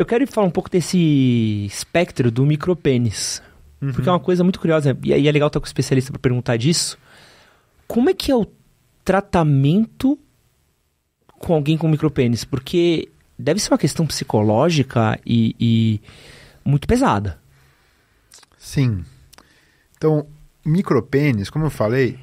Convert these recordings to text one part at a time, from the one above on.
Eu quero falar um pouco desse espectro do micropênis. Uhum. Porque é uma coisa muito curiosa, e aí é legal estar com o especialista para perguntar disso. Como é que é o tratamento com alguém com micropênis? Porque deve ser uma questão psicológica e, e muito pesada. Sim. Então, micropênis, como eu falei,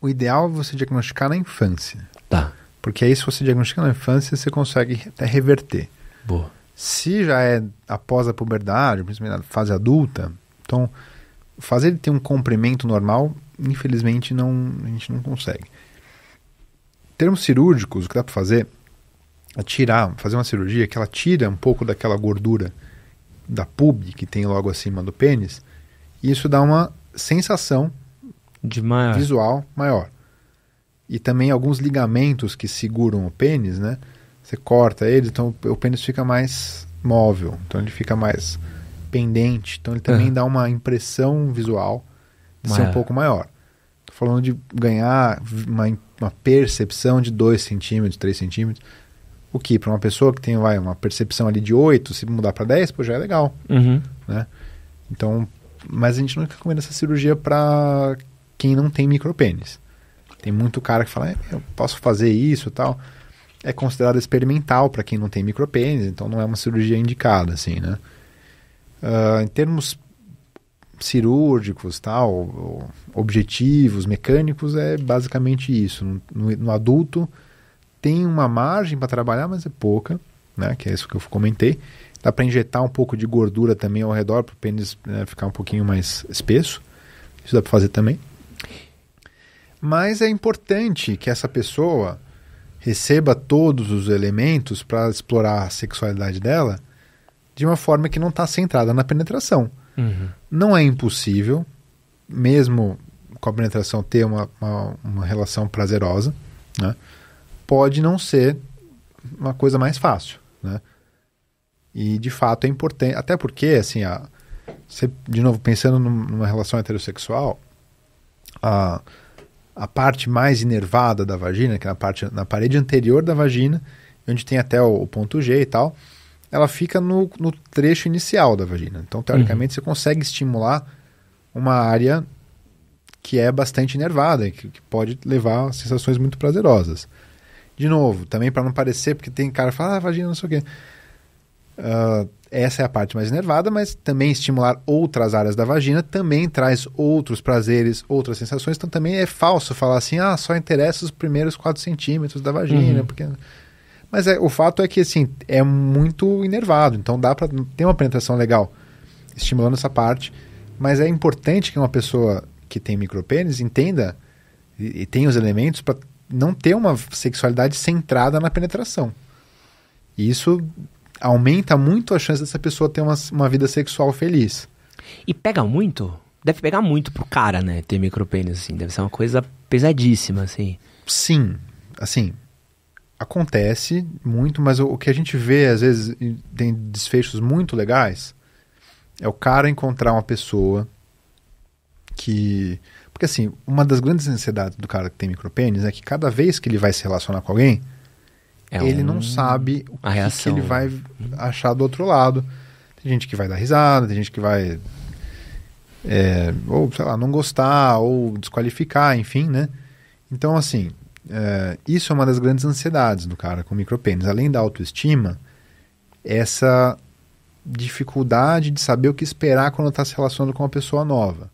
o ideal é você diagnosticar na infância. Tá. Porque aí, se você diagnostica na infância, você consegue até reverter. Boa. Se já é após a puberdade, principalmente na fase adulta, então fazer ele ter um comprimento normal, infelizmente não, a gente não consegue. Termos cirúrgicos, o que dá para fazer é tirar, fazer uma cirurgia que ela tira um pouco daquela gordura da pub que tem logo acima do pênis, e isso dá uma sensação de maior. visual maior. E também alguns ligamentos que seguram o pênis, né? você corta ele, então o pênis fica mais móvel, então ele fica mais pendente, então ele também dá uma impressão visual de maior. ser um é. pouco maior. Tô falando de ganhar uma, uma percepção de 2 centímetros, 3 centímetros, o que para uma pessoa que tem vai, uma percepção ali de 8, se mudar para 10, pô, já é legal, uhum. né? Então, mas a gente nunca recomenda essa cirurgia para quem não tem micropênis. Tem muito cara que fala, é, eu posso fazer isso e tal é considerada experimental para quem não tem micropênis, então não é uma cirurgia indicada, assim, né? Uh, em termos cirúrgicos, tal, objetivos, mecânicos, é basicamente isso. No, no adulto tem uma margem para trabalhar, mas é pouca, né? Que é isso que eu comentei. Dá para injetar um pouco de gordura também ao redor para o pênis né, ficar um pouquinho mais espesso. Isso dá para fazer também. Mas é importante que essa pessoa receba todos os elementos para explorar a sexualidade dela de uma forma que não está centrada na penetração. Uhum. Não é impossível, mesmo com a penetração, ter uma, uma, uma relação prazerosa, né? pode não ser uma coisa mais fácil. Né? E, de fato, é importante. Até porque, assim, a, você, de novo, pensando numa relação heterossexual, a a parte mais inervada da vagina, que é na, parte, na parede anterior da vagina, onde tem até o, o ponto G e tal, ela fica no, no trecho inicial da vagina. Então, teoricamente, uhum. você consegue estimular uma área que é bastante inervada, que, que pode levar a sensações muito prazerosas. De novo, também para não parecer, porque tem cara que fala, ah, vagina, não sei o quê. Uh, essa é a parte mais nervada, mas também estimular outras áreas da vagina também traz outros prazeres, outras sensações. Então também é falso falar assim, ah, só interessa os primeiros 4 centímetros da vagina, uhum. porque... Mas é, o fato é que, assim, é muito enervado, então dá para ter uma penetração legal estimulando essa parte, mas é importante que uma pessoa que tem micropênis entenda e, e tenha os elementos para não ter uma sexualidade centrada na penetração. isso aumenta muito a chance dessa pessoa ter uma, uma vida sexual feliz. E pega muito? Deve pegar muito pro cara, né? Ter micropênis, assim. Deve ser uma coisa pesadíssima, assim. Sim. Assim, acontece muito, mas o, o que a gente vê, às vezes, tem desfechos muito legais, é o cara encontrar uma pessoa que... Porque, assim, uma das grandes ansiedades do cara que tem micropênis é que cada vez que ele vai se relacionar com alguém é ele um... não sabe o que, que, ele né? vai uhum. achar do outro lado. Tem gente que vai dar risada, tem gente que vai. É, ou, sei lá, não gostar, ou desqualificar, enfim, né? Então, assim, é, isso é uma das grandes ansiedades do cara com micropênis. Além da autoestima, essa dificuldade de saber o que esperar quando está se relacionando com uma pessoa nova.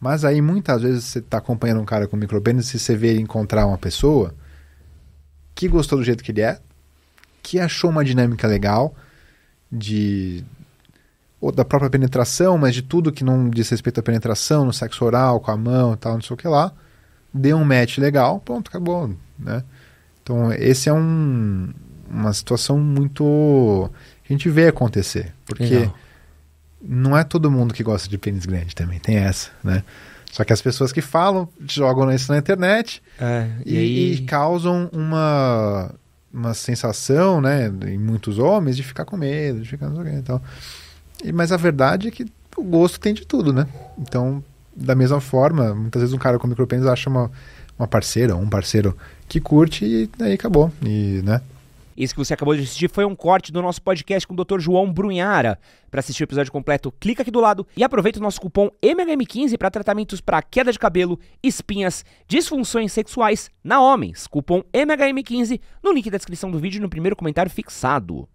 Mas aí, muitas vezes, você está acompanhando um cara com micropênis e você vê ele encontrar uma pessoa que gostou do jeito que ele é, que achou uma dinâmica legal de ou da própria penetração, mas de tudo que não diz respeito à penetração, no sexo oral, com a mão e tal, não sei o que lá, deu um match legal, pronto, acabou, né? Então, esse é um, uma situação muito... a gente vê acontecer, porque legal. não é todo mundo que gosta de pênis grande também, tem essa, né? Só que as pessoas que falam jogam isso na internet é, e, e, e causam uma uma sensação, né, em muitos homens de ficar com medo, de ficar não sei o e então. tal. E, mas a verdade é que o gosto tem de tudo, né? Então, da mesma forma, muitas vezes um cara com micropênis acha uma, uma parceira, um parceiro que curte e aí acabou. E, né? Esse que você acabou de assistir foi um corte do nosso podcast com o Dr. João Brunhara. Para assistir o episódio completo, clica aqui do lado e aproveita o nosso cupom MHM15 para tratamentos para queda de cabelo, espinhas, disfunções sexuais na homens. Cupom MHM15 no link da descrição do vídeo e no primeiro comentário fixado.